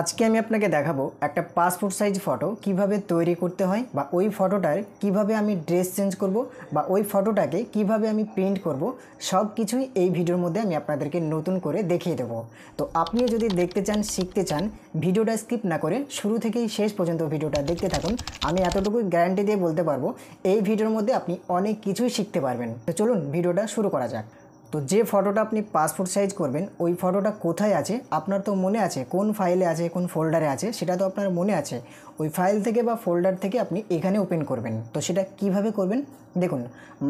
আজকে আমি আপনাকে দেখাবো একটা পাসপোর্ট সাইজ ফটো কিভাবে তৈরি করতে হয় বা ওই ফটোটার কিভাবে আমি ড্রেস চেঞ্জ করব বা ওই ফটোটাকে কিভাবে আমি প্রিন্ট করব সব কিছুই এই ভিডিওর মধ্যে আমি আপনাদেরকে নতুন করে দেখিয়ে দেবো তো আপনি যদি দেখতে চান শিখতে চান ভিডিওটা স্কিপ না করে শুরু থেকেই শেষ পর্যন্ত ভিডিওটা দেখতে থাকুন আমি এতটুকুই গ্যারান্টি দিয়ে বলতে পারবো এই ভিডিওর মধ্যে আপনি অনেক কিছুই শিখতে পারবেন তো চলুন ভিডিওটা শুরু করা যাক তো যে ফটোটা আপনি পাসপোর্ট সাইজ করবেন ওই ফটোটা কোথায় আছে আপনার তো মনে আছে কোন ফাইলে আছে কোন ফোল্ডারে আছে সেটা তো আপনার মনে আছে ওই ফাইল থেকে বা ফোল্ডার থেকে আপনি এখানে ওপেন করবেন তো সেটা কিভাবে করবেন দেখুন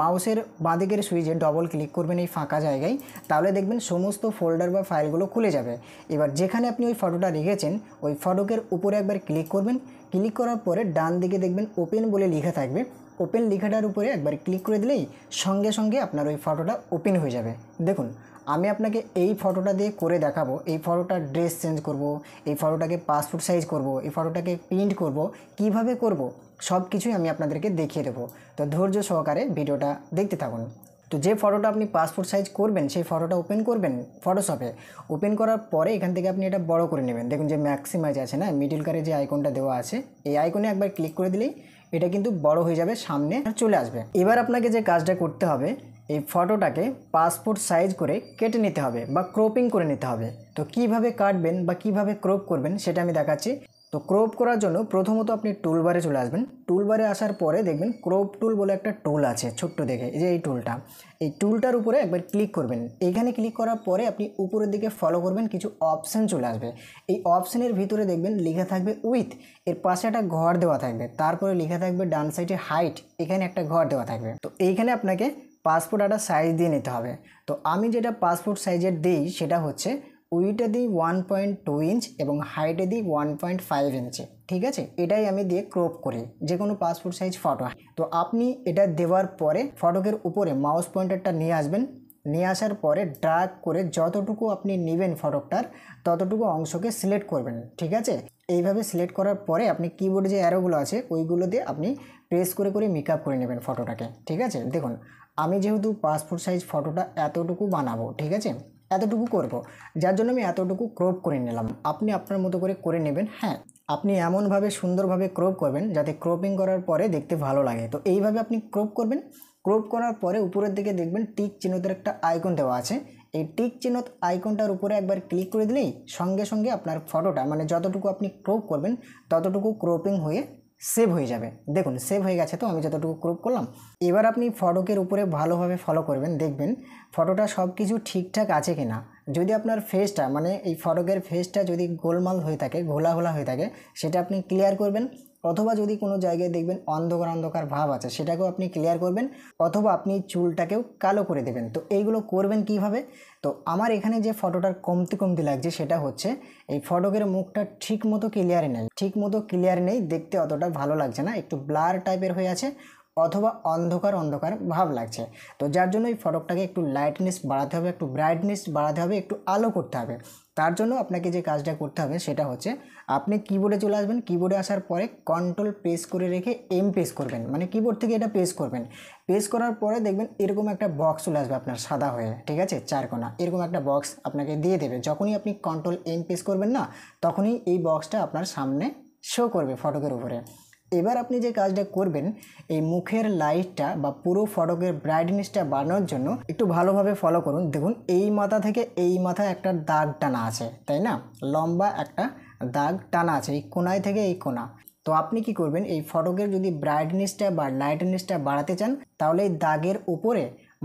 মাউসের বাঁদিকের সুইচে ডবল ক্লিক করবেন এই ফাঁকা জায়গায় তাহলে দেখবেন সমস্ত ফোল্ডার বা ফাইলগুলো খুলে যাবে এবার যেখানে আপনি ওই ফটোটা রেখেছেন ওই ফটোকের উপরে একবার ক্লিক করবেন ক্লিক করার পরে ডান দিকে দেখবেন ওপেন বলে লেখা থাকবে ওপেন লেখাটার উপরে একবার ক্লিক করে দিলেই সঙ্গে সঙ্গে আপনার ওই ফটোটা ওপেন হয়ে যাবে দেখুন আমি আপনাকে এই ফটোটা দিয়ে করে দেখাবো এই ফটোটার ড্রেস চেঞ্জ করব। এই ফটোটাকে পাসপোর্ট সাইজ করব। এই ফটোটাকে প্রিন্ট করব। কিভাবে করব। সব কিছুই আমি আপনাদেরকে দেখিয়ে দেবো তো ধৈর্য সহকারে ভিডিওটা দেখতে থাকুন তো যে ফটোটা আপনি পাসপোর্ট সাইজ করবেন সেই ফটোটা ওপেন করবেন ফটোশপে ওপেন করার পরে এখান থেকে আপনি এটা বড় করে নেবেন দেখুন যে ম্যাক্সিমাইজ আছে না মিডিল কারে যে আইকনটা দেওয়া আছে এই আইকনে একবার ক্লিক করে দিলেই এটা কিন্তু বড় হয়ে যাবে সামনে চলে আসবে এবার আপনাকে যে কাজটা করতে হবে এই ফটোটাকে পাসপোর্ট সাইজ করে কেটে নিতে হবে বা ক্রপিং করে নিতে হবে তো কিভাবে কাটবেন বা কিভাবে ক্রপ করবেন সেটা আমি দেখাচ্ছি তো ক্রপ করার জন্য প্রথমত আপনি টুলবারে চলে আসবেন টুলবারে আসার পরে দেখবেন ক্রপ টুল বলে একটা টুল আছে ছোট্ট দেখে যে এই টুলটা এই টুলটার উপরে একবার ক্লিক করবেন এইখানে ক্লিক করার পরে আপনি উপরের দিকে ফলো করবেন কিছু অপশান চলে আসবে এই অপশানের ভিতরে দেখবেন লেখা থাকবে উইথ এর পাশে একটা ঘর দেওয়া থাকবে তারপরে লেখা থাকবে ডান সাইডে হাইট এখানে একটা ঘর দেওয়া থাকবে তো এইখানে আপনাকে পাসপোর্ট একটা সাইজ দিয়ে নিতে হবে তো আমি যেটা পাসপোর্ট সাইজের দিই সেটা হচ্ছে উইটে দিই ওয়ান পয়েন্ট টু ইঞ্চ এবং হাইটে দিই ওয়ান পয়েন্ট ফাইভ ইঞ্চে ঠিক আছে এটাই আমি দিয়ে ক্রপ করি যে কোনো পাসপোর্ট সাইজ ফটো তো আপনি এটা দেওয়ার পরে ফটোকের উপরে মাউস পয়েন্টারটা নিয়ে আসবেন নিয়ে আসার পরে ড্রাগ করে যতটুকু আপনি নেবেন ফটকটার ততটুকু অংশকে সিলেক্ট করবেন ঠিক আছে এইভাবে সিলেক্ট করার পরে আপনি কিবোর্ডে যে অ্যারোগুলো আছে ওইগুলো দিয়ে আপনি প্রেস করে করে মেক করে নেবেন ফটোটাকে ঠিক আছে দেখুন আমি যেহেতু পাসপোর্ট সাইজ ফটোটা এতটুকু বানাবো ঠিক আছে এতটুকু করব। যার জন্য আমি এতটুকু ক্রপ করে নিলাম আপনি আপনার মতো করে করে নেবেন হ্যাঁ আপনি এমনভাবে সুন্দরভাবে ক্রপ করবেন যাতে ক্রপিং করার পরে দেখতে ভালো লাগে তো এইভাবে আপনি ক্রপ করবেন ক্রপ করার পরে উপরের দিকে দেখবেন টিক চিহ্নতের একটা আইকন দেওয়া আছে এই টিক চিহ্ন আইকনটার উপরে একবার ক্লিক করে দিলেই সঙ্গে সঙ্গে আপনার ফটোটা মানে যতটুকু আপনি ক্রপ করবেন ততটুকু ক্রপিং হয়ে সেভ হয়ে যাবে দেখুন সেভ হয়ে গেছে তো আমি যতটুকু ক্রপ করলাম এবার আপনি ফটোকের উপরে ভালোভাবে ফলো করবেন দেখবেন ফটোটা সব কিছু ঠিকঠাক আছে কি না যদি আপনার ফেসটা মানে এই ফটোকের ফেসটা যদি গোলমাল হয়ে থাকে ঘোলা ঘোলা হয়ে থাকে সেটা আপনি ক্লিয়ার করবেন অথবা যদি কোনো জায়গায় দেখবেন অন্ধকার অন্ধকার ভাব আছে সেটাকেও আপনি ক্লিয়ার করবেন অথবা আপনি চুলটাকেও কালো করে দেবেন তো এইগুলো করবেন কিভাবে তো আমার এখানে যে ফটোটার কমতি কমতি লাগছে সেটা হচ্ছে এই ফটোকের মুখটা ঠিক মতো ক্লিয়ারে নেই ঠিক মতো ক্লিয়ার নেই দেখতে অতটা ভালো লাগছে না একটু ব্লার টাইপের হয়ে আছে অথবা অন্ধকার অন্ধকার ভাব লাগছে তো যার জন্য এই ফটকটাকে একটু লাইটনেস বাড়াতে হবে একটু ব্রাইটনেস বাড়াতে হবে একটু আলো করতে হবে তার জন্য আপনাকে যে কাজটা করতে হবে সেটা হচ্ছে আপনি কিবোর্ডে চলে আসবেন কিবোর্ডে আসার পরে কন্ট্রোল প্রেস করে রেখে এম প্রেস করবেন মানে কিবোর্ড থেকে এটা প্রেস করবেন প্রেস করার পরে দেখবেন এরকম একটা বক্স চলে আসবে আপনার সাদা হয়ে ঠিক আছে চারকোনা এরকম একটা বক্স আপনাকে দিয়ে দেবে যখনই আপনি কন্ট্রোল এম প্রেস করবেন না তখনই এই বক্সটা আপনার সামনে শো করবে ফটোকের উপরে এবার আপনি যে কাজটা করবেন এই মুখের লাইটটা বা পুরো ফটকের ব্রাইটনেসটা বাড়ানোর জন্য একটু ভালোভাবে ফলো করুন দেখুন এই মাথা থেকে এই মাথা একটা দাগ টানা আছে তাই না লম্বা একটা দাগ টানা আছে এই কোনায় থেকে এই কোনা তো আপনি কি করবেন এই ফটকের যদি ব্রাইটনেসটা বা লাইটনেসটা বাড়াতে চান তাহলে এই দাগের উপরে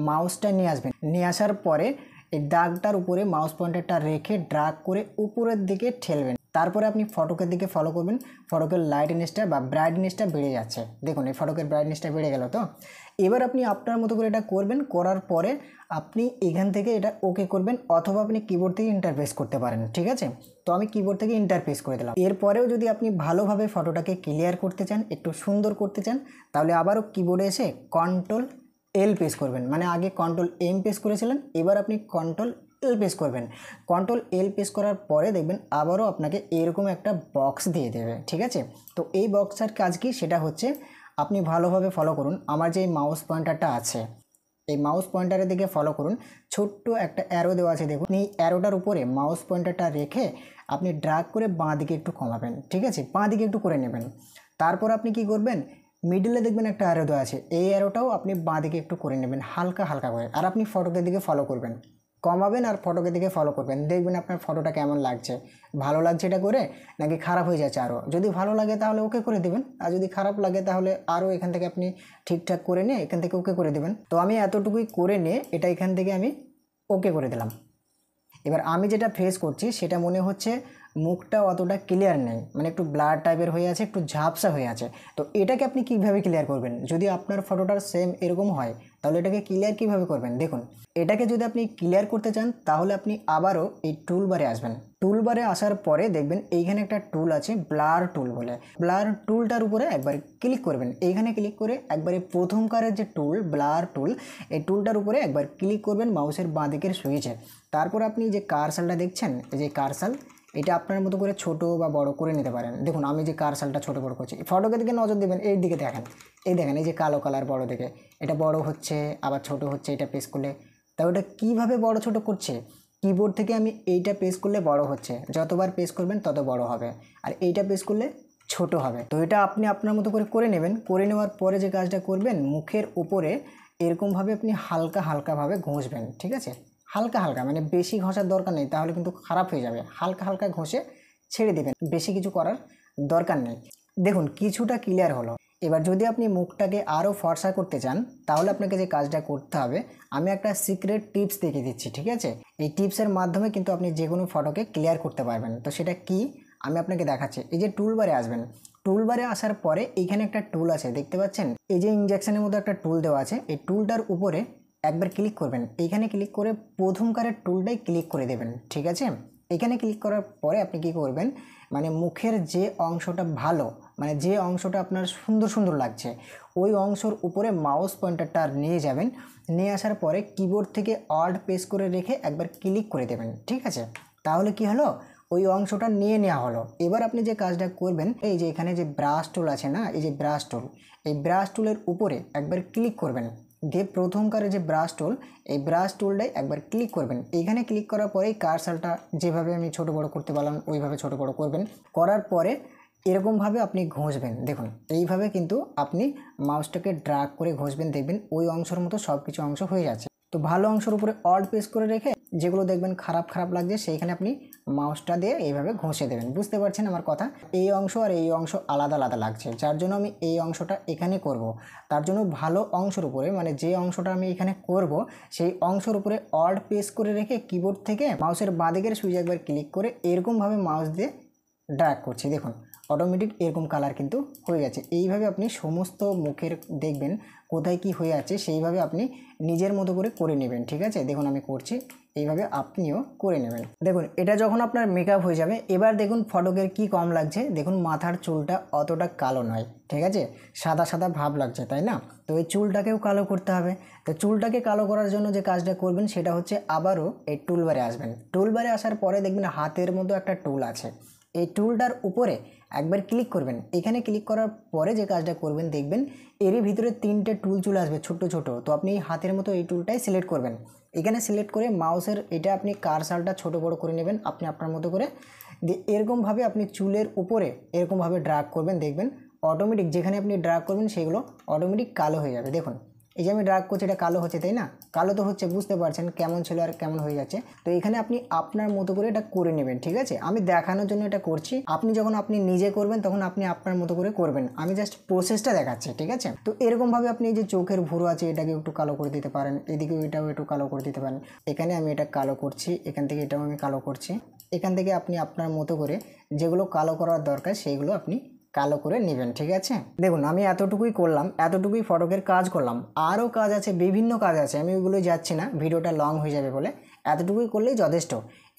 মাউসটা নিয়ে আসবেন নিয়ে আসার পরে এই দাগটার উপরে মাউস পয়েন্টারটা রেখে ড্রাগ করে উপরের দিকে ঠেলবেন তারপরে আপনি ফটোকের দিকে ফলো করবেন ফটোকের লাইটনেসটা বা ব্রাইটনেসটা বেড়ে যাচ্ছে দেখুন এই ফটোকের ব্রাইটনেসটা বেড়ে গেল তো এবার আপনি আপনার মতো করে এটা করবেন করার পরে আপনি এখান থেকে এটা ওকে করবেন অথবা আপনি কিবোর্ড থেকে ইন্টারফেস করতে পারেন ঠিক আছে তো আমি কিবোর্ড থেকে ইন্টারফেস করে দিলাম এরপরেও যদি আপনি ভালোভাবে ফটোটাকে ক্লিয়ার করতে চান একটু সুন্দর করতে চান তাহলে আবারও কিবোর্ডে এসে কন্ট্রোল এল পেস করবেন মানে আগে কন্ট্রোল এম পেস করেছিলেন এবার আপনি কন্ট্রোল এল প্রেস করবেন কন্ট্রোল এল প্রেস করার পরে দেখবেন আবারও আপনাকে এরকম একটা বক্স দিয়ে দেবে ঠিক আছে তো এই বক্সার কাজ কি সেটা হচ্ছে আপনি ভালোভাবে ফলো করুন আমার যে মাউস পয়েন্টারটা আছে এই মাউস পয়েন্টারের দিকে ফলো করুন ছোট্ট একটা অ্যারো দেওয়া আছে দেখুন এই অ্যারোটার উপরে মাউস পয়েন্টারটা রেখে আপনি ড্রাগ করে বাঁ দিকে একটু কমাবেন ঠিক আছে বাঁ দিকে একটু করে নেবেন তারপর আপনি কি করবেন মিডলে দেখবেন একটা অ্যারো দেওয়া আছে এই অ্যারোটাও আপনি বাঁ দিকে একটু করে নেবেন হালকা হালকা করে আর আপনি ফটোদের দিকে ফলো করবেন কমাবেন আর ফটোকে দিকে ফলো করবেন দেখবেন আপনার ফটোটা কেমন লাগছে ভালো লাগছে এটা করে নাকি খারাপ হয়ে যাচ্ছে আরও যদি ভালো লাগে তাহলে ওকে করে দেবেন আর যদি খারাপ লাগে তাহলে আরও এখান থেকে আপনি ঠিকঠাক করে নিয়ে এখান থেকে ওকে করে দেবেন তো আমি এতটুকুই করে নিয়ে এটা এখান থেকে আমি ওকে করে দিলাম এবার আমি যেটা ফেস করছি সেটা মনে হচ্ছে মুখটা অতটা ক্লিয়ার নেই মানে একটু ব্লার টাইপের হয়ে আছে একটু ঝাপসা হয়ে আছে তো এটাকে আপনি কীভাবে ক্লিয়ার করবেন যদি আপনার ফটোটার সেম এরকম হয় তাহলে এটাকে ক্লিয়ার কীভাবে করবেন দেখুন এটাকে যদি আপনি ক্লিয়ার করতে চান তাহলে আপনি আবারও এই টুলবারে আসবেন টুলবারে আসার পরে দেখবেন এইখানে একটা টুল আছে ব্লার টুল বলে ব্লার টুলটার উপরে একবার ক্লিক করবেন এইখানে ক্লিক করে একবারে প্রথমকারের যে টুল ব্লার টুল এই টুলটার উপরে একবার ক্লিক করবেন মাউসের বাঁদিকের সুইচে তারপর আপনি যে কারসালটা দেখছেন এই যে কারসাল এটা আপনার মতো করে ছোট বা বড় করে নিতে পারেন দেখুন আমি যে কার সালটা ছোটো বড় করছি ফটোকে দিকে নজর দেবেন এই দিকে দেখেন এই দেখেন এই যে কালো কালার বড় দিকে এটা বড় হচ্ছে আবার ছোট হচ্ছে এটা পেস করলে তা ওটা কীভাবে বড় ছোট করছে কিবোর্ড থেকে আমি এইটা পেস করলে বড় হচ্ছে যতবার পেস করবেন তত বড় হবে আর এইটা পেস করলে ছোট হবে তো এটা আপনি আপনার মতো করে করে নেবেন করে নেওয়ার পরে যে কাজটা করবেন মুখের ওপরে এরকমভাবে আপনি হালকা হালকাভাবে ঘষবেন ঠিক আছে হালকা হালকা মানে বেশি ঘষার দরকার নেই তাহলে কিন্তু খারাপ হয়ে যাবে হালকা হালকা ঘষে ছেড়ে দেবেন বেশি কিছু করার দরকার নেই দেখুন কিছুটা ক্লিয়ার হলো এবার যদি আপনি মুখটাকে আরও ফর্সা করতে চান তাহলে আপনাকে যে কাজটা করতে হবে আমি একটা সিক্রেট টিপস দেখিয়ে দিচ্ছি ঠিক আছে এই টিপসের মাধ্যমে কিন্তু আপনি যে কোনো ফটোকে ক্লিয়ার করতে পারবেন তো সেটা কি আমি আপনাকে দেখাচ্ছি এই যে টুলবারে আসবেন টুলবারে আসার পরে এখানে একটা টুল আছে দেখতে পাচ্ছেন এই যে ইঞ্জেকশনের মতো একটা টুল দেওয়া আছে এই টুলটার উপরে একবার ক্লিক করবেন এইখানে ক্লিক করে প্রথমকারের টুলটাই ক্লিক করে দেবেন ঠিক আছে এখানে ক্লিক করার পরে আপনি কি করবেন মানে মুখের যে অংশটা ভালো মানে যে অংশটা আপনার সুন্দর সুন্দর লাগছে ওই অংশর উপরে মাউস পয়েন্টারটা নিয়ে যাবেন নিয়ে আসার পরে কিবোর্ড থেকে অল্ট প্রেস করে রেখে একবার ক্লিক করে দেবেন ঠিক আছে তাহলে কি হলো ওই অংশটা নিয়ে নেওয়া হলো এবার আপনি যে কাজটা করবেন এই যে এখানে যে ব্রাশ টুল আছে না এই যে ব্রাশ টুল এই ব্রাশ টুলের উপরে একবার ক্লিক করবেন দিয়ে প্রথমকারে যে ব্রাশ টুল এই ব্রাশ টুলটাই একবার ক্লিক করবেন এখানে ক্লিক করার পরেই কার্সালটা যেভাবে আমি ছোট বড় করতে পারলাম ওইভাবে ছোট বড় করবেন করার পরে এরকমভাবে আপনি ঘষবেন দেখুন এইভাবে কিন্তু আপনি মাউসটাকে ড্রাগ করে ঘষবেন দেখবেন ওই অংশের মতো সব কিছু অংশ হয়ে যাচ্ছে তো ভালো অংশের উপরে অল্ড প্রেস করে রেখে যেগুলো দেখবেন খারাপ খারাপ লাগছে সেইখানে আপনি মাউসটা দিয়ে এইভাবে ঘষে দেবেন বুঝতে পারছেন আমার কথা এই অংশ আর এই অংশ আলাদা আলাদা লাগছে যার জন্য আমি এই অংশটা এখানে করব। তার জন্য ভালো অংশের উপরে মানে যে অংশটা আমি এখানে করব সেই অংশের উপরে অল্ড প্রেস করে রেখে কিবোর্ড থেকে মাউসের বাঁদিকের সুইচ একবার ক্লিক করে এরকমভাবে মাউস দিয়ে ড্র্যাগ করছি দেখুন অটোমেটিক এরকম কালার কিন্তু হয়ে গেছে এইভাবে আপনি সমস্ত মুখের দেখবেন কোথায় কি হয়ে আছে সেইভাবে আপনি নিজের মতো করে করে নেবেন ঠিক আছে দেখুন আমি করছি এইভাবে আপনিও করে নেবেন দেখুন এটা যখন আপনার মেকআপ হয়ে যাবে এবার দেখুন ফটকের কি কম লাগছে দেখুন মাথার চুলটা অতটা কালো নয় ঠিক আছে সাদা সাদা ভাব লাগছে তাই না তো এই চুলটাকেও কালো করতে হবে তো চুলটাকে কালো করার জন্য যে কাজটা করবেন সেটা হচ্ছে আবারও এই টুলবারে আসবেন টুলবারে আসার পরে দেখবেন হাতের মতো একটা টুল আছে এই টুলটার উপরে একবার ক্লিক করবেন এখানে ক্লিক করার পরে যে কাজটা করবেন দেখবেন এরই ভিতরে তিনটে টুল চুল আসবে ছোট ছোট তো আপনি হাতের মতো এই টুলটাই সিলেক্ট করবেন এখানে সিলেক্ট করে মাউসের এটা আপনি কারসালটা ছোট বড় করে নেবেন আপনি আপনার মতো করে দিয়ে এরকমভাবে আপনি চুলের উপরে এরকমভাবে ড্রাগ করবেন দেখবেন অটোমেটিক যেখানে আপনি ড্রাগ করবেন সেগুলো অটোমেটিক কালো হয়ে যাবে দেখুন এই যে আমি ড্রাগ করছি এটা কালো হচ্ছে তাই না কালো তো হচ্ছে বুঝতে পারছেন কেমন ছিল আর কেমন হয়ে যাচ্ছে তো এখানে আপনি আপনার মতো করে এটা করে নেবেন ঠিক আছে আমি দেখানোর জন্য এটা করছি আপনি যখন আপনি নিজে করবেন তখন আপনি আপনার মতো করে করবেন আমি জাস্ট প্রসেসটা দেখাচ্ছি ঠিক আছে তো এরকমভাবে আপনি এই যে চোখের ভুরু আছে এটাকে একটু কালো করে দিতে পারেন এদিকেও এটাও একটু কালো করে দিতে পারেন এখানে আমি এটা কালো করছি এখান থেকে এটাও আমি কালো করছি এখান থেকে আপনি আপনার মতো করে যেগুলো কালো করার দরকার সেইগুলো আপনি কালো করে নেবেন ঠিক আছে দেখুন আমি এতটুকুই করলাম এতটুকুই ফটকের কাজ করলাম আরও কাজ আছে বিভিন্ন কাজ আছে আমি ওইগুলোই যাচ্ছি না ভিডিওটা লং হয়ে যাবে বলে এতটুকুই করলেই যথেষ্ট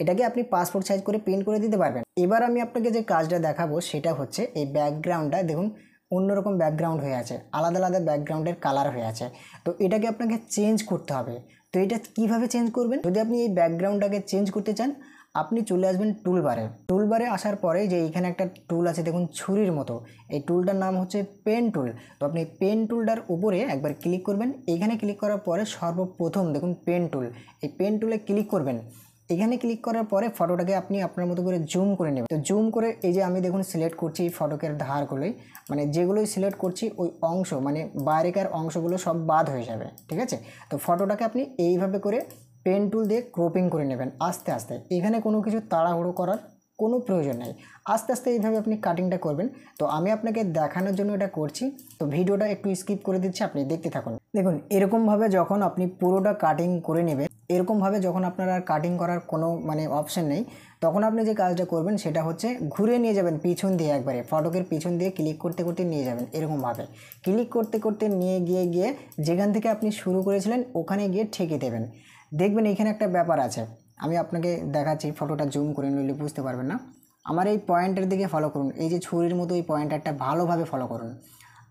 এটাকে আপনি পাসপোর্ট সাইজ করে প্রিন্ট করে দিতে পারবেন এবার আমি আপনাকে যে কাজটা দেখাবো সেটা হচ্ছে এই ব্যাকগ্রাউন্ডটা দেখুন অন্যরকম ব্যাকগ্রাউন্ড হয়ে আছে আলাদা আলাদা ব্যাকগ্রাউন্ডের কালার হয়ে আছে তো এটাকে আপনাকে চেঞ্জ করতে হবে তো এটা কিভাবে চেঞ্জ করবেন যদি আপনি এই ব্যাকগ্রাউন্ডটাকে চেঞ্জ করতে চান আপনি চলে আসবেন টুলবারে টুলবারে আসার পরে যে এখানে একটা টুল আছে দেখুন ছুরির মতো এই টুলটার নাম হচ্ছে পেন টুল তো আপনি পেন টুলটার উপরে একবার ক্লিক করবেন এখানে ক্লিক করার পরে সর্বপ্রথম দেখুন পেন টুল এই পেন টুলে ক্লিক করবেন এখানে ক্লিক করার পরে ফটোটাকে আপনি আপনার মতো করে জুম করে নেবেন তো জুম করে এই যে আমি দেখুন সিলেক্ট করছি ফটোকের ধারগুলোই মানে যেগুলোই সিলেক্ট করছি ওই অংশ মানে বাইরেকার অংশগুলো সব বাদ হয়ে যাবে ঠিক আছে তো ফটোটাকে আপনি এইভাবে করে পেন টুল দিয়ে ক্রপিং করে নেবেন আস্তে আস্তে এখানে কোনো কিছু তাড়াহুড়ো করার কোনো প্রয়োজন নেই আস্তে আস্তে এইভাবে আপনি কাটিংটা করবেন তো আমি আপনাকে দেখানোর জন্য এটা করছি তো ভিডিওটা একটু স্কিপ করে দিচ্ছি আপনি দেখতে থাকুন দেখুন এরকমভাবে যখন আপনি পুরোটা কাটিং করে নেবেন এরকমভাবে যখন আপনার আর কাটিং করার কোনো মানে অপশান নেই তখন আপনি যে কাজটা করবেন সেটা হচ্ছে ঘুরে নিয়ে যাবেন পিছন দিয়ে একবারে ফটকের পিছন দিয়ে ক্লিক করতে করতে নিয়ে যাবেন এরকমভাবে ক্লিক করতে করতে নিয়ে গিয়ে গিয়ে যেখান থেকে আপনি শুরু করেছিলেন ওখানে গিয়ে ঠেকে দেবেন দেখবেন এখানে একটা ব্যাপার আছে আমি আপনাকে দেখাচ্ছি ফটোটা জুম করে নিলে বুঝতে পারবেন না আমার এই পয়েন্টের দিকে ফলো করুন এই যে ছুরির মতো এই পয়েন্টারটা ভালোভাবে ফলো করুন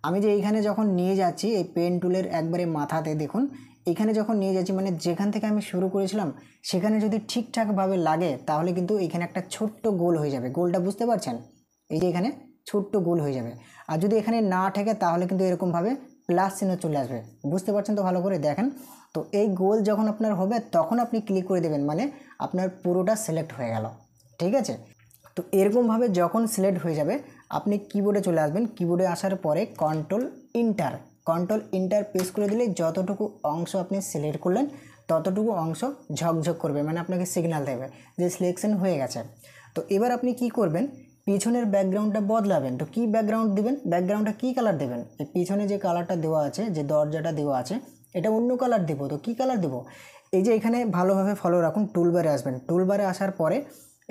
আমি যে এইখানে যখন নিয়ে যাচ্ছি এই পেন টুলের একবারে মাথাতে দেখুন এখানে যখন নিয়ে যাচ্ছি মানে যেখান থেকে আমি শুরু করেছিলাম সেখানে যদি ঠিকঠাকভাবে লাগে তাহলে কিন্তু এখানে একটা ছোট্ট গোল হয়ে যাবে গোলটা বুঝতে পারছেন এই যে এখানে ছোট্ট গোল হয়ে যাবে আর যদি এখানে না ঠেকে তাহলে কিন্তু এরকমভাবে প্লাস চিহ্ন চলে আসবে বুঝতে পারছেন তো ভালো করে দেখেন তো এই গোল যখন আপনার হবে তখন আপনি ক্লিক করে দেবেন মানে আপনার পুরোটা সিলেক্ট হয়ে গেল ঠিক আছে তো এরকমভাবে যখন সিলেক্ট হয়ে যাবে আপনি কিবোর্ডে চলে আসবেন কিবোর্ডে আসার পরে control enter control enter press করে দিলে যতটুকু অংশ আপনি সিলেক্ট করলেন ততটুকু অংশ ঝকঝক করবে মানে আপনাকে সিগন্যাল দেবে যে সিলেকশন হয়ে গেছে তো এবার আপনি কি করবেন পিছনের ব্যাকগ্রাউন্ডটা বদলাবেন তো কি ব্যাকগ্রাউন্ড দেবেন ব্যাকগ্রাউন্ডটা কী কালার দেবেন পিছনে যে কালারটা দেওয়া আছে যে দরজাটা দেওয়া আছে এটা অন্য কালার দেবো তো কী কালার দেবো এই যে এখানে ভালোভাবে ফলো রাখুন টুলবারে আসবেন টুলবারে আসার পরে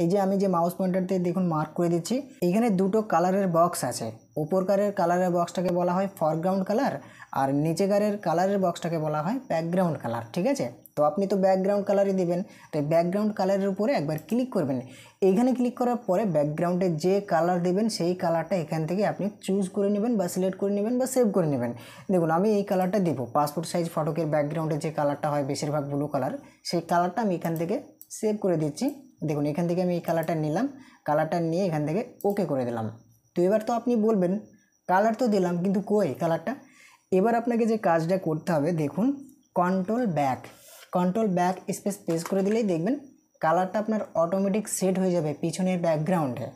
এই যে আমি যে মাউস পয়েন্টারতে দিয়ে দেখুন মার্ক করে দিচ্ছি এখানে দুটো কালারের বক্স আছে উপরকারের কালারের বক্সটাকে বলা হয় ফরগ্রাউন্ড কালার আর নিচেকারের কালারের বক্সটাকে বলা হয় ব্যাকগ্রাউন্ড কালার ঠিক আছে তো আপনি তো ব্যাকগ্রাউন্ড কালারই দেবেন তো ব্যাকগ্রাউন্ড কালারের উপরে একবার ক্লিক করবেন এইখানে ক্লিক করার পরে ব্যাকগ্রাউন্ডে যে কালার দেবেন সেই কালারটা এখান থেকে আপনি চুজ করে নেবেন বা সিলেক্ট করে নেবেন বা সেভ করে নেবেন দেখুন আমি এই কালারটা দেবো পাসপোর্ট সাইজ ফটোকের ব্যাকগ্রাউন্ডে যে কালারটা হয় বেশিরভাগ ব্লু কালার সেই কালারটা আমি এখান থেকে সেভ করে দিচ্ছি দেখুন এখান থেকে আমি এই কালারটা নিলাম কালারটা নিয়ে এখান থেকে ওকে করে দিলাম তো এবার তো আপনি বলবেন কালার তো দিলাম কিন্তু কই কালারটা এবার আপনাকে যে কাজটা করতে হবে দেখুন control back control backspace press করে দিলেই দেখবেন কালারটা আপনার অটোমেটিক সেট হয়ে যাবে পিছনের ব্যাকগ্রাউন্ডে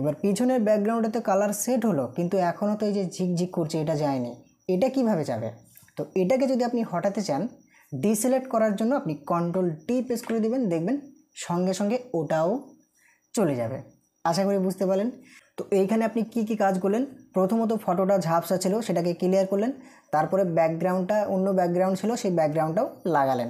এবার পিছনের ব্যাকগ্রাউন্ডে তো কালার সেট হলো কিন্তু এখনও তো এই যে ঝিকঝিক করছে এটা যায়নি এটা কিভাবে যাবে তো এটাকে যদি আপনি হটাতে চান ডিসিলেক্ট করার জন্য আপনি কন্ট্রোল টি প্রেস করে দেবেন দেখবেন সঙ্গে সঙ্গে ওটাও চলে যাবে আশা করি বুঝতে পারলেন তো এইখানে আপনি কি কি কাজ করলেন প্রথমত ফটোটা ঝাপসা ছিল সেটাকে ক্লিয়ার করলেন তারপরে ব্যাকগ্রাউন্ডটা অন্য ব্যাকগ্রাউন্ড ছিল সেই ব্যাকগ্রাউন্ডটাও লাগালেন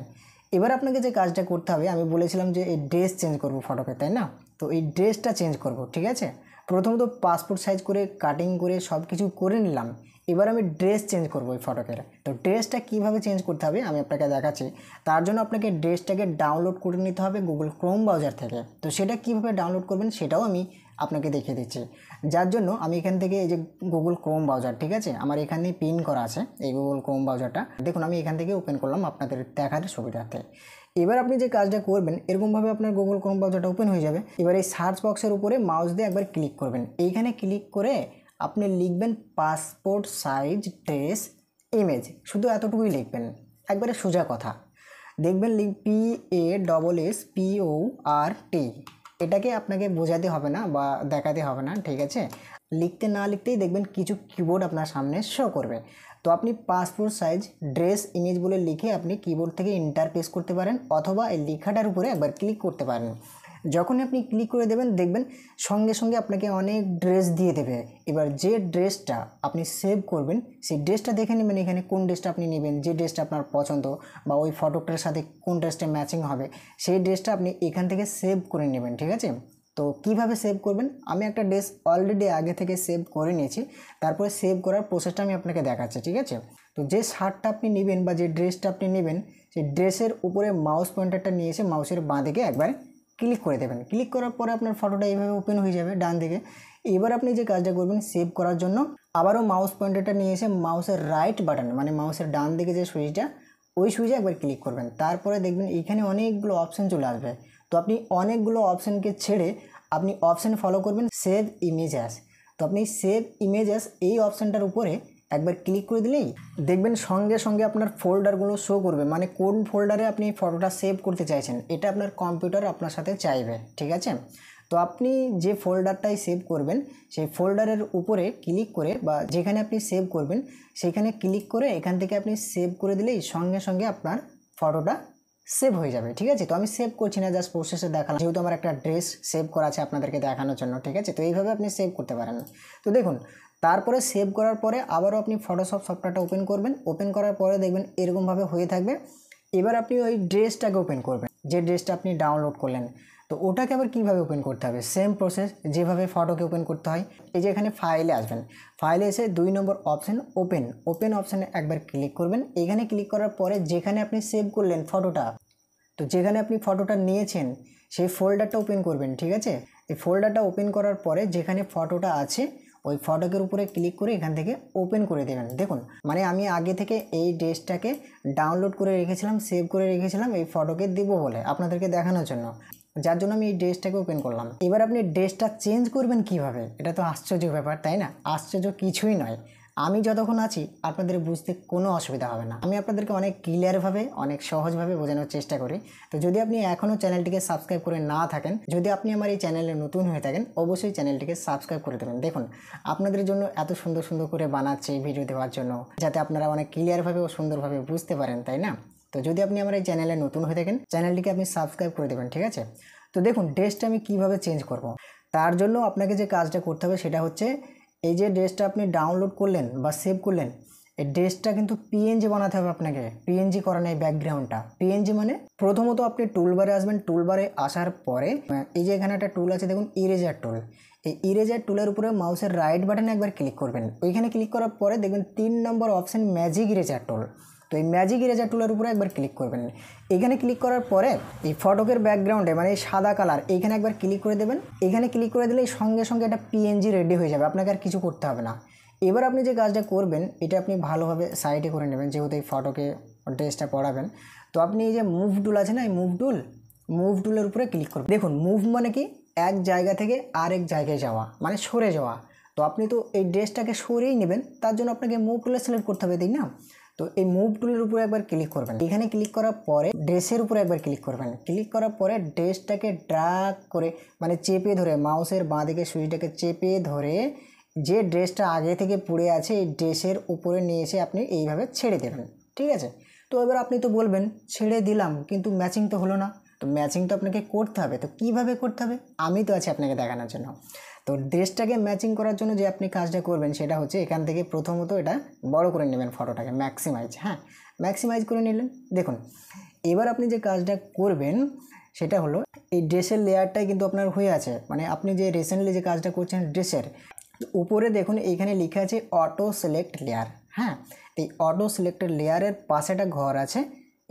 এবার আপনাকে যে কাজটা করতে হবে আমি বলেছিলাম যে এই ড্রেস চেঞ্জ করব ফটোকে তাই না তো এই ড্রেসটা চেঞ্জ করব ঠিক আছে প্রথমত পাসপোর্ট সাইজ করে কাটিং করে সব কিছু করে নিলাম এবার আমি ড্রেস চেঞ্জ করব এই ফটোকের তো ড্রেসটা কিভাবে চেঞ্জ করতে হবে আমি আপনাকে দেখাচ্ছি তার জন্য আপনাকে ড্রেসটাকে ডাউনলোড করে নিতে হবে গুগল ক্রোম ব্রাউজার থেকে তো সেটা কিভাবে ডাউনলোড করবেন সেটাও আমি আপনাকে দেখিয়ে দিচ্ছি যার জন্য আমি এখান থেকে এই যে গুগল ক্রোম ব্রাউজার ঠিক আছে আমার এখানে পিন করা আছে এই গুগল ক্রোম ব্রাউজারটা দেখুন আমি এখান থেকে ওপেন করলাম আপনাদের দেখার সুবিধার্থে এবার আপনি যে কাজটা করবেন এরকমভাবে আপনার গুগল ক্রোম ব্রাউজারটা ওপেন হয়ে যাবে এবার এই সার্চ বক্সের উপরে মাউস দিয়ে একবার ক্লিক করবেন এইখানে ক্লিক করে আপনি লিখবেন পাসপোর্ট সাইজ ড্রেস ইমেজ শুধু এতটুকুই লিখবেন একবারে সোজা কথা দেখবেন P A double S P O R T এটাকে আপনাকে বোঝাতে হবে না বা দেখাতে হবে না ঠিক আছে লিখতে না লিখতেই দেখবেন কিছু কিবোর্ড আপনার সামনে শো করবে তো আপনি পাসপোর্ট সাইজ ড্রেস ইমেজ বলে লিখে আপনি কিবোর্ড থেকে ইন্টারপ্রেস করতে পারেন অথবা এই লেখাটার উপরে একবার ক্লিক করতে পারেন যখনই আপনি ক্লিক করে দেবেন দেখবেন সঙ্গে সঙ্গে আপনাকে অনেক ড্রেস দিয়ে দেবে এবার যে ড্রেসটা আপনি সেভ করবেন সেই ড্রেসটা দেখে নেবেন এখানে কোন ড্রেসটা আপনি নেবেন যে ড্রেসটা আপনার পছন্দ বা ওই ফটোটার সাথে কোন ড্রেসটা ম্যাচিং হবে সেই ড্রেসটা আপনি এখান থেকে সেভ করে নেবেন ঠিক আছে তো কিভাবে সেভ করবেন আমি একটা ড্রেস অলরেডি আগে থেকে সেভ করে নিয়েছি তারপরে সেভ করার প্রসেসটা আমি আপনাকে দেখাচ্ছি ঠিক আছে তো যে শার্টটা আপনি নেবেন বা যে ড্রেসটা আপনি নেবেন সেই ড্রেসের উপরে মাউস পয়েন্টারটা নিয়ে এসে মাউসের বাঁ দিকে একবার ক্লিক করে দেবেন ক্লিক করার পরে আপনার ফটোটা এইভাবে ওপেন হয়ে যাবে ডান দিকে এবার আপনি যে কাজটা করবেন সেভ করার জন্য আবারও মাউস পয়েন্টারটা নিয়ে এসে মাউসের রাইট বাটন মানে মাউসের ডান দিকে যে সুইচটা ওই সুইচে একবার ক্লিক করবেন তারপরে দেখবেন এখানে অনেকগুলো অপশান চলে আসবে তো আপনি অনেকগুলো অপশানকে ছেড়ে আপনি অপশান ফলো করবেন সেভ ইমেজ অ্যাস তো আপনি সেভ ইমেজ অ্যাস এই অপশানটার উপরে একবার ক্লিক করে দিলেই দেখবেন সঙ্গে সঙ্গে আপনার ফোল্ডারগুলো শো করবে মানে কোন ফোল্ডারে আপনি ফটোটা সেভ করতে চাইছেন এটা আপনার কম্পিউটার আপনার সাথে চাইবে ঠিক আছে তো আপনি যে ফোল্ডারটাই সেভ করবেন সেই ফোল্ডারের উপরে ক্লিক করে বা যেখানে আপনি সেভ করবেন সেখানে ক্লিক করে এখান থেকে আপনি সেভ করে দিলেই সঙ্গে সঙ্গে আপনার ফটোটা সেভ হয়ে যাবে ঠিক আছে তো আমি সেভ করছি না জাস্ট প্রসেসে দেখালাম যেহেতু আমার একটা ড্রেস সেভ করা আছে আপনাদেরকে দেখানোর জন্য ঠিক আছে তো এইভাবে আপনি সেভ করতে পারেন তো দেখুন তারপরে সেভ করার পরে আবারও আপনি ফটোশপ সফটওয়্যারটা ওপেন করবেন ওপেন করার পরে দেখবেন এরকমভাবে হয়ে থাকবে এবার আপনি ওই ড্রেসটাকে ওপেন করবেন যে ড্রেসটা আপনি ডাউনলোড করলেন তো ওটাকে আবার কীভাবে ওপেন করতে হবে সেম প্রসেস যেভাবে ফটোকে ওপেন করতে হয় এই যে এখানে ফাইলে আসবেন ফাইলে এসে দুই নম্বর অপশান ওপেন ওপেন অপশানে একবার ক্লিক করবেন এখানে ক্লিক করার পরে যেখানে আপনি সেভ করলেন ফটোটা তো যেখানে আপনি ফটোটা নিয়েছেন সেই ফোল্ডারটা ওপেন করবেন ঠিক আছে এই ফোল্ডারটা ওপেন করার পরে যেখানে ফটোটা আছে ওই ফটোকের উপরে ক্লিক করে এখান থেকে ওপেন করে দেবেন দেখুন মানে আমি আগে থেকে এই ড্রেসটাকে ডাউনলোড করে রেখেছিলাম সেভ করে রেখেছিলাম এই ফটোকে দেব বলে আপনাদেরকে দেখানোর জন্য যার জন্য আমি এই ড্রেসটাকে ওপেন করলাম এবার আপনি ড্রেসটা চেঞ্জ করবেন কিভাবে এটা তো আশ্চর্য ব্যাপার তাই না আশ্চর্য কিছুই নয় আমি যতক্ষণ আছি আপনাদের বুঝতে কোনো অসুবিধা হবে না আমি আপনাদেরকে অনেক ক্লিয়ারভাবে অনেক সহজভাবে বোঝানোর চেষ্টা করি তো যদি আপনি এখনও চ্যানেলটিকে সাবস্ক্রাইব করে না থাকেন যদি আপনি আমার এই চ্যানেলে নতুন হয়ে থাকেন অবশ্যই চ্যানেলটিকে সাবস্ক্রাইব করে দেবেন দেখুন আপনাদের জন্য এত সুন্দর সুন্দর করে এই ভিডিও দেওয়ার জন্য যাতে আপনারা অনেক ক্লিয়ারভাবে ও সুন্দরভাবে বুঝতে পারেন তাই না তো যদি আপনি আমার এই চ্যানেলে নতুন হয়ে থাকেন চ্যানেলটিকে আপনি সাবস্ক্রাইব করে দেবেন ঠিক আছে তো দেখুন ড্রেসটা আমি কিভাবে চেঞ্জ করব তার জন্য আপনাকে যে কাজটা করতে হবে সেটা হচ্ছে এই যে ড্রেসটা আপনি ডাউনলোড করলেন বা সেভ করলেন এই ড্রেসটা কিন্তু পিএনজি বানাতে হবে আপনাকে পিএনজি করা এই ব্যাকগ্রাউন্ডটা পিএনজি মানে প্রথমত আপনি টুলবারে আসবেন টুলবারে আসার পরে এই যে এখানে একটা টুল আছে দেখুন ইরেজার টুল এই ইরেজার টুলের উপরে মাউসের রাইট বাটনে একবার ক্লিক করবেন ওইখানে ক্লিক করার পরে দেখবেন তিন নম্বর অপশান ম্যাজিক ইরেজার টুল তো এই ম্যাজিক ইরেজার টুলের উপরে একবার ক্লিক করবেন এখানে ক্লিক করার পরে এই ফটকের ব্যাকগ্রাউন্ডে মানে এই সাদা কালার এইখানে একবার ক্লিক করে দেবেন এখানে ক্লিক করে দিলে সঙ্গে সঙ্গে একটা পিএনজি রেডি হয়ে যাবে আপনাকে আর কিছু করতে হবে না এবার আপনি যে কাজটা করবেন এটা আপনি ভালোভাবে সাইডে করে নেবেন যেহেতু এই ফটোকে ড্রেসটা পড়াবেন তো আপনি এই যে মুভ টুল আছে না এই মুভ টুল মুভ টুলের উপরে ক্লিক করবেন দেখুন মুভ মানে কি এক জায়গা থেকে আরেক জায়গায় যাওয়া মানে সরে যাওয়া তো আপনি তো এই ড্রেসটাকে সরিয়েই নেবেন তার জন্য আপনাকে মুভ টুলে সিলেক্ট করতে হবে তাই না তো এই মুভ টুলের উপরে একবার ক্লিক করবেন এখানে ক্লিক করার পরে ড্রেসের উপরে একবার ক্লিক করবেন ক্লিক করার পরে ড্রেসটাকে ড্রাগ করে মানে চেপে ধরে মাউসের বাঁ দিকে সুইচটাকে চেপে ধরে যে ড্রেসটা আগে থেকে পড়ে আছে এই ড্রেসের উপরে নিয়ে এসে আপনি এইভাবে ছেড়ে দেবেন ঠিক আছে তো এবার আপনি তো বলবেন ছেড়ে দিলাম কিন্তু ম্যাচিং তো হলো না তো ম্যাচিং তো আপনাকে করতে হবে তো কিভাবে করতে হবে আমি তো আছি আপনাকে দেখানোর জন্য তো ড্রেসটাকে ম্যাচিং করার জন্য যে আপনি কাজটা করবেন সেটা হচ্ছে এখান থেকে প্রথমত এটা বড় করে নেবেন ফটোটাকে ম্যাক্সিমাইজ হ্যাঁ ম্যাক্সিমাইজ করে নিলেন দেখুন এবার আপনি যে কাজটা করবেন সেটা হলো এই ড্রেসের লেয়ারটাই কিন্তু আপনার হয়ে আছে মানে আপনি যে রিসেন্টলি যে কাজটা করছেন ড্রেসের উপরে দেখুন এইখানে লিখে আছে অটো সিলেক্ট লেয়ার হ্যাঁ এই অটো সিলেক্টেড লেয়ারের পাশে একটা ঘর আছে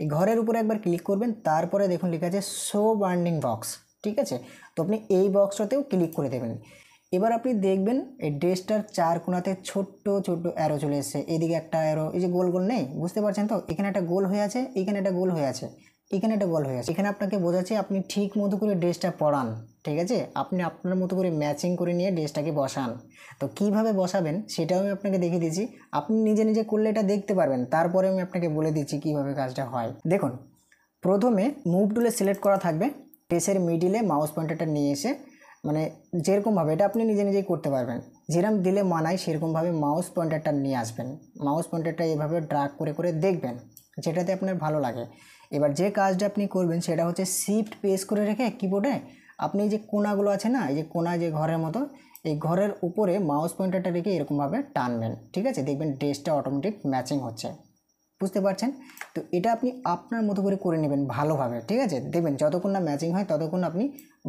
এই ঘরের উপরে একবার ক্লিক করবেন তারপরে দেখুন লেখা আছে শো বার্নিং বক্স ঠিক আছে তো আপনি এই বক্সটাতেও ক্লিক করে দেবেন এবার আপনি দেখবেন এই ড্রেসটার চার কোনাতে ছোট্ট ছোট্ট অ্যারো চলে এসেছে এদিকে একটা অ্যারো এই যে গোল গোল নেই বুঝতে পারছেন তো এখানে একটা গোল হয়ে আছে এখানে একটা গোল হয়ে আছে এখানে একটা গোল হয়ে আছে এখানে আপনাকে বোঝাচ্ছে আপনি ঠিক মতো করে ড্রেসটা পরান ঠিক আছে আপনি আপনার মতো করে ম্যাচিং করে নিয়ে ড্রেসটাকে বসান তো কিভাবে বসাবেন সেটাও আমি আপনাকে দেখিয়ে দিচ্ছি আপনি নিজে নিজে করলে এটা দেখতে পারবেন তারপরে আমি আপনাকে বলে দিচ্ছি কিভাবে কাজটা হয় দেখুন প্রথমে মুভ টুলে সিলেক্ট করা থাকবে ড্রেসের মিডিলে মাউস পয়েন্টারটা নিয়ে এসে মানে যেরকমভাবে এটা আপনি নিজে নিজেই করতে পারবেন যেরকম দিলে মানায় সেরকমভাবে মাউস পয়েন্টারটা নিয়ে আসবেন মাউস পয়েন্টারটা এভাবে ড্রাগ করে করে দেখবেন যেটাতে আপনার ভালো লাগে এবার যে কাজটা আপনি করবেন সেটা হচ্ছে শিফট পেস করে রেখে কিবোর্ডে আপনি যে কোনাগুলো আছে না এই যে কোনা যে ঘরের মতো এই ঘরের উপরে মাউস পয়েন্টারটা রেখে এরকমভাবে টানবেন ঠিক আছে দেখবেন ড্রেসটা অটোমেটিক ম্যাচিং হচ্ছে বুঝতে পারছেন তো এটা আপনি আপনার মতো করে করে নেবেন ভালোভাবে ঠিক আছে দেখবেন যতক্ষণ না ম্যাচিং হয় ততক্ষণ আপনি